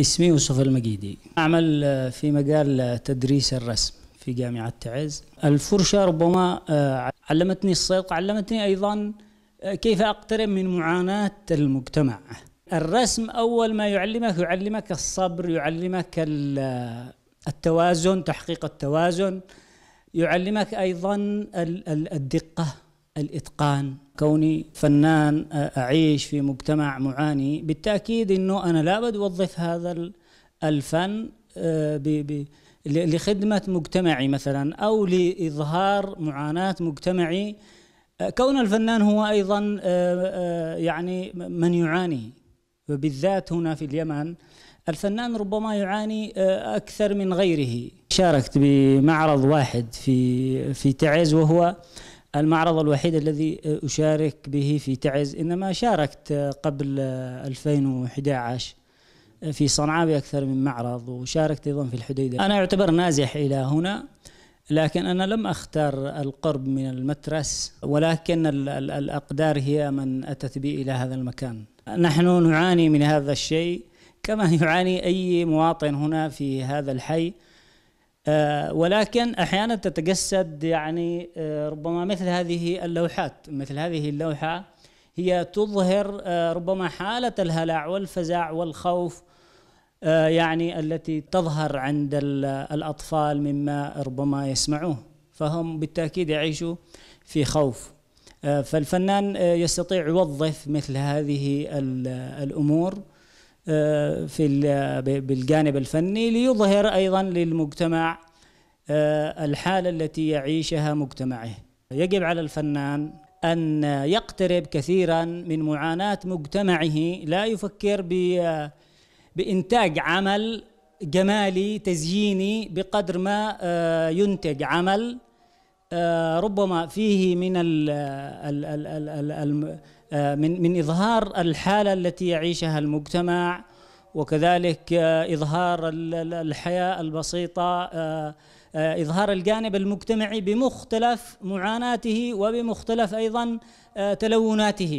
اسمي يوسف المجيدي أعمل آه، في مجال آه، تدريس الرسم في جامعة تعز الفرشة ربما آه، علمتني الصدق علمتني أيضا كيف أقترب من معاناة المجتمع الرسم أول ما يعلمك يعلمك الصبر يعلمك التوازن تحقيق التوازن يعلمك أيضا الدقة الاتقان كوني فنان اعيش في مجتمع معاني بالتاكيد انه انا لابد اوظف هذا الفن لخدمه مجتمعي مثلا او لاظهار معاناه مجتمعي كون الفنان هو ايضا يعني من يعاني وبالذات هنا في اليمن الفنان ربما يعاني اكثر من غيره شاركت بمعرض واحد في في تعز وهو المعرض الوحيد الذي أشارك به في تعز إنما شاركت قبل 2011 في صنعاء بأكثر من معرض وشاركت أيضا في الحديدة أنا أعتبر نازح إلى هنا لكن أنا لم أختار القرب من المترس ولكن الأقدار هي من أتت بي إلى هذا المكان نحن نعاني من هذا الشيء كما يعاني أي مواطن هنا في هذا الحي آه، ولكن احيانا تتجسد يعني آه، ربما مثل هذه اللوحات مثل هذه اللوحه هي تظهر آه، ربما حاله الهلع والفزع والخوف يعني التي تظهر عند الاطفال مما ربما يسمعوه فهم بالتاكيد يعيشوا في خوف فالفنان يستطيع يوظف مثل هذه الامور آه، في بالجانب الفني ليظهر ايضا للمجتمع آه، الحاله التي يعيشها مجتمعه يجب على الفنان ان يقترب كثيرا من معاناه مجتمعه لا يفكر بانتاج عمل جمالي تزييني بقدر ما آه، ينتج عمل ربما فيه من ال ال ال ال آه، من من اظهار الحاله التي يعيشها المجتمع وكذلك آه، اظهار الحياه البسيطه آه، اظهار الجانب المجتمعي بمختلف معاناته وبمختلف ايضا تلوناته